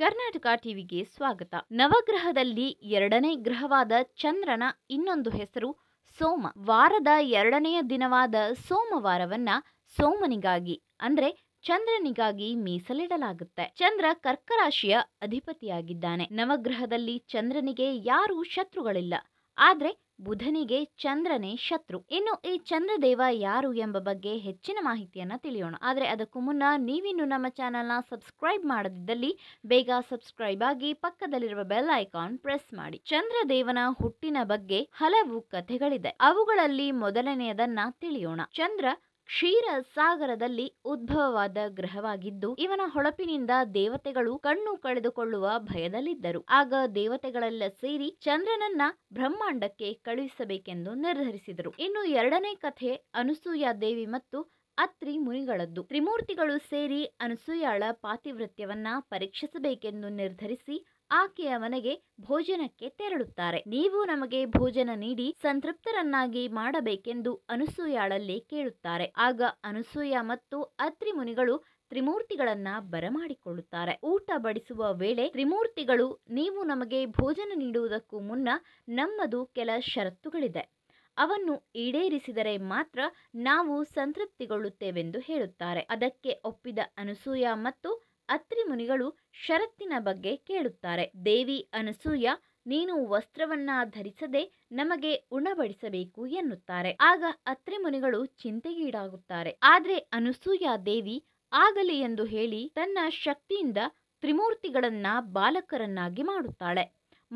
ಕರ್ನಾಟಕ ಟಿವಿಗೆ ಸ್ವಾಗತ ನವಗ್ರಹದಲ್ಲಿ ಎರಡನೇ ಗ್ರಹವಾದ ಚಂದ್ರನ ಇನ್ನೊಂದು ಹೆಸರು ಸೋಮ ವಾರದ ಎರಡನೆಯ ದಿನವಾದ ಸೋಮವಾರವನ್ನ ಸೋಮನಿಗಾಗಿ ಅಂದ್ರೆ ಚಂದ್ರನಿಗಾಗಿ ಮೀಸಲಿಡಲಾಗುತ್ತೆ ಚಂದ್ರ ಕರ್ಕರಾಶಿಯ ಅಧಿಪತಿಯಾಗಿದ್ದಾನೆ ನವಗ್ರಹದಲ್ಲಿ ಚಂದ್ರನಿಗೆ ಯಾರೂ ಶತ್ರುಗಳಿಲ್ಲ ಆದ್ರೆ ಬುಧನಿಗೆ ಚಂದ್ರನೇ ಶತ್ರು ಇನ್ನು ಈ ಚಂದ್ರದೇವ ಯಾರು ಎಂಬ ಬಗ್ಗೆ ಹೆಚ್ಚಿನ ಮಾಹಿತಿಯನ್ನು ತಿಳಿಯೋಣ ಆದರೆ ಅದಕ್ಕೂ ಮುನ್ನ ನೀವಿನ್ನು ನಮ್ಮ ನ ಸಬ್ಸ್ಕ್ರೈಬ್ ಮಾಡದಿದ್ದಲ್ಲಿ ಬೇಗ ಸಬ್ಸ್ಕ್ರೈಬ್ ಆಗಿ ಪಕ್ಕದಲ್ಲಿರುವ ಬೆಲ್ ಐಕಾನ್ ಪ್ರೆಸ್ ಮಾಡಿ ಚಂದ್ರದೇವನ ಹುಟ್ಟಿನ ಬಗ್ಗೆ ಹಲವು ಕಥೆಗಳಿದೆ ಅವುಗಳಲ್ಲಿ ಮೊದಲನೆಯದನ್ನ ತಿಳಿಯೋಣ ಚಂದ್ರ ಕ್ಷೀರ ಸಾಗರದಲ್ಲಿ ಉದ್ಭವವಾದ ಗ್ರಹವಾಗಿದ್ದು ಇವನ ಹೊಳಪಿನಿಂದ ದೇವತೆಗಳು ಕಣ್ಣು ಕಳೆದುಕೊಳ್ಳುವ ಭಯದಲ್ಲಿದ್ದರು ಆಗ ದೇವತೆಗಳೆಲ್ಲ ಸೇರಿ ಚಂದ್ರನನ್ನ ಬ್ರಹ್ಮಾಂಡಕ್ಕೆ ಕಳುಹಿಸಬೇಕೆಂದು ನಿರ್ಧರಿಸಿದರು ಇನ್ನು ಎರಡನೇ ಕಥೆ ಅನಸೂಯಾ ದೇವಿ ಮತ್ತು ಅತ್ರಿ ಮುನಿಗಳದ್ದು ತ್ರಿಮೂರ್ತಿಗಳು ಸೇರಿ ಅನಸೂಯಾಳ ಪಾತಿವೃತ್ಯವನ್ನ ಪರೀಕ್ಷಿಸಬೇಕೆಂದು ನಿರ್ಧರಿಸಿ ಆಕೆಯ ಮನೆಗೆ ಭೋಜನಕ್ಕೆ ತೆರಳುತ್ತಾರೆ ನೀವು ನಮಗೆ ಭೋಜನ ನೀಡಿ ಸಂತೃಪ್ತರನ್ನಾಗಿ ಮಾಡಬೇಕೆಂದು ಅನಸೂಯಾಳಲ್ಲಿ ಕೇಳುತ್ತಾರೆ ಆಗ ಅನಸೂಯ ಮತ್ತು ಅತ್ರಿ ಮುನಿಗಳು ತ್ರಿಮೂರ್ತಿಗಳನ್ನ ಬರಮಾಡಿಕೊಳ್ಳುತ್ತಾರೆ ಊಟ ಬಡಿಸುವ ವೇಳೆ ತ್ರಿಮೂರ್ತಿಗಳು ನೀವು ನಮಗೆ ಭೋಜನ ನೀಡುವುದಕ್ಕೂ ಮುನ್ನ ನಮ್ಮದು ಕೆಲ ಷರತ್ತುಗಳಿದೆ ಅವನ್ನು ಈಡೇರಿಸಿದರೆ ಮಾತ್ರ ನಾವು ಸಂತೃಪ್ತಿಗೊಳ್ಳುತ್ತೇವೆಂದು ಹೇಳುತ್ತಾರೆ ಅದಕ್ಕೆ ಒಪ್ಪಿದ ಅನಸೂಯ ಮತ್ತು ಅತ್ರಿ ಮುನಿಗಳು ಷರತ್ತಿನ ಬಗ್ಗೆ ಕೇಳುತ್ತಾರೆ ದೇವಿ ಅನಸೂಯ ನೀನು ವಸ್ತ್ರವನ್ನ ಧರಿಸದೆ ನಮಗೆ ಉಣಬಡಿಸಬೇಕು ಎನ್ನುತ್ತಾರೆ ಆಗ ಅತ್ರಿ ಮುನಿಗಳು ಚಿಂತೆಗೀಡಾಗುತ್ತಾರೆ ಆದರೆ ಅನಸೂಯ ದೇವಿ ಆಗಲಿ ಎಂದು ಹೇಳಿ ತನ್ನ ಶಕ್ತಿಯಿಂದ ತ್ರಿಮೂರ್ತಿಗಳನ್ನ ಬಾಲಕರನ್ನಾಗಿ ಮಾಡುತ್ತಾಳೆ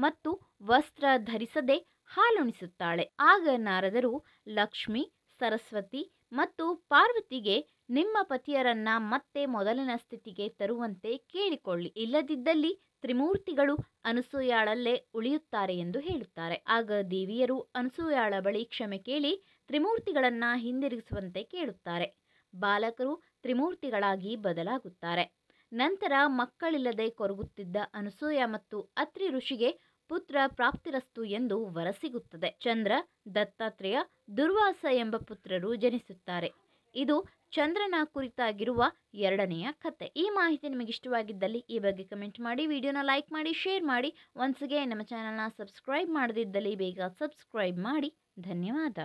ಮತ್ತು ವಸ್ತ್ರ ಧರಿಸದೆ ಹಾಲುಣಿಸುತ್ತಾಳೆ ಆಗ ನಾರದರು ಲಕ್ಷ್ಮಿ ಸರಸ್ವತಿ ಮತ್ತು ಪಾರ್ವತಿಗೆ ನಿಮ್ಮ ಪತಿಯರನ್ನ ಮತ್ತೆ ಮೊದಲಿನ ಸ್ಥಿತಿಗೆ ತರುವಂತೆ ಕೇಳಿಕೊಳ್ಳಿ ಇಲ್ಲದಿದ್ದಲ್ಲಿ ತ್ರಿಮೂರ್ತಿಗಳು ಅನಸೂಯಾಳಲ್ಲೇ ಉಳಿಯುತ್ತಾರೆ ಎಂದು ಹೇಳುತ್ತಾರೆ ಆಗ ದೇವಿಯರು ಅನಸೂಯಾಳ ಬಳಿ ಕ್ಷಮೆ ಕೇಳಿ ತ್ರಿಮೂರ್ತಿಗಳನ್ನ ಹಿಂದಿರುಗಿಸುವಂತೆ ಕೇಳುತ್ತಾರೆ ಬಾಲಕರು ತ್ರಿಮೂರ್ತಿಗಳಾಗಿ ಬದಲಾಗುತ್ತಾರೆ ನಂತರ ಮಕ್ಕಳಿಲ್ಲದೆ ಕೊರಗುತ್ತಿದ್ದ ಅನಸೂಯ ಮತ್ತು ಅತ್ರಿ ಋಷಿಗೆ ಪುತ್ರ ಪ್ರಾಪ್ತಿರಸ್ತು ಎಂದು ವರ ಸಿಗುತ್ತದೆ ಚಂದ್ರ ದತ್ತಾತ್ರೇಯ ದುರ್ವಾಸ ಎಂಬ ಪುತ್ರರು ಜನಿಸುತ್ತಾರೆ ಇದು ಚಂದ್ರನ ಕುರಿತಾಗಿರುವ ಎರಡನೆಯ ಕತೆ ಈ ಮಾಹಿತಿ ನಿಮಗೆ ಇಷ್ಟವಾಗಿದ್ದಲ್ಲಿ ಈ ಬಗ್ಗೆ ಕಮೆಂಟ್ ಮಾಡಿ ವಿಡಿಯೋನ ಲೈಕ್ ಮಾಡಿ ಶೇರ್ ಮಾಡಿ ಒನ್ಸ್ಗೆ ನಮ್ಮ ಚಾನಲ್ನ ಸಬ್ಸ್ಕ್ರೈಬ್ ಮಾಡದಿದ್ದಲ್ಲಿ ಬೇಗ ಸಬ್ಸ್ಕ್ರೈಬ್ ಮಾಡಿ ಧನ್ಯವಾದ